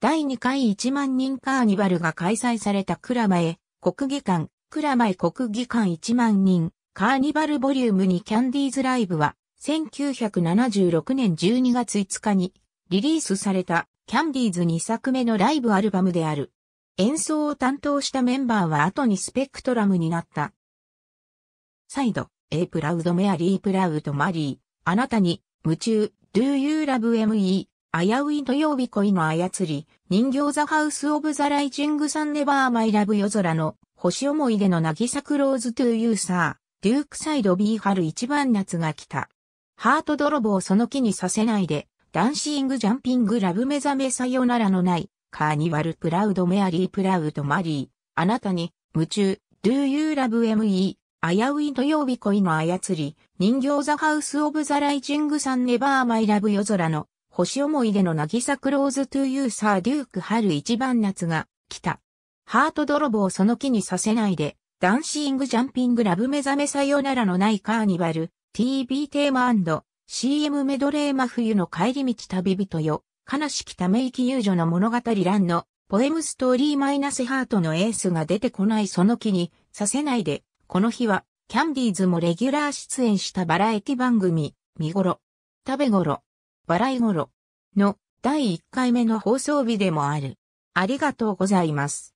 第2回1万人カーニバルが開催されたクラマエ国技館、クラマエ国技館1万人カーニバルボリューム2キャンディーズライブは1976年12月5日にリリースされたキャンディーズ2作目のライブアルバムである。演奏を担当したメンバーは後にスペクトラムになった。再度、A プラウドメアリープラウドマリー、あなたに夢中、Do You Love ME 危うい土曜日恋の操り、人形ザハウスオブザライジングサンネバーマイラブ夜空の星思い出の渚クローズトゥーユーサー、デュークサイドビーハル一番夏が来た。ハート泥棒その気にさせないで、ダンシングジャンピングラブ目覚めさよならのない、カーニバルプラウドメアリープラウドマリー、あなたに夢中、Do You Love ME、危うい土曜日恋の操り、人形ザハウスオブザライジングサンネバーマイラブ夜空の星思い出の渚クローズトゥユーサーデューク春一番夏が来た。ハート泥棒その気にさせないで、ダンシングジャンピングラブ目覚めさよならのないカーニバル、TV テーマ &CM メドレー真冬の帰り道旅人よ、悲しきため息遊女の物語欄の、ポエムストーリーマイナスハートのエースが出てこないその気にさせないで、この日は、キャンディーズもレギュラー出演したバラエティ番組、見頃、食べ頃、笑い頃の第1回目の放送日でもある。ありがとうございます。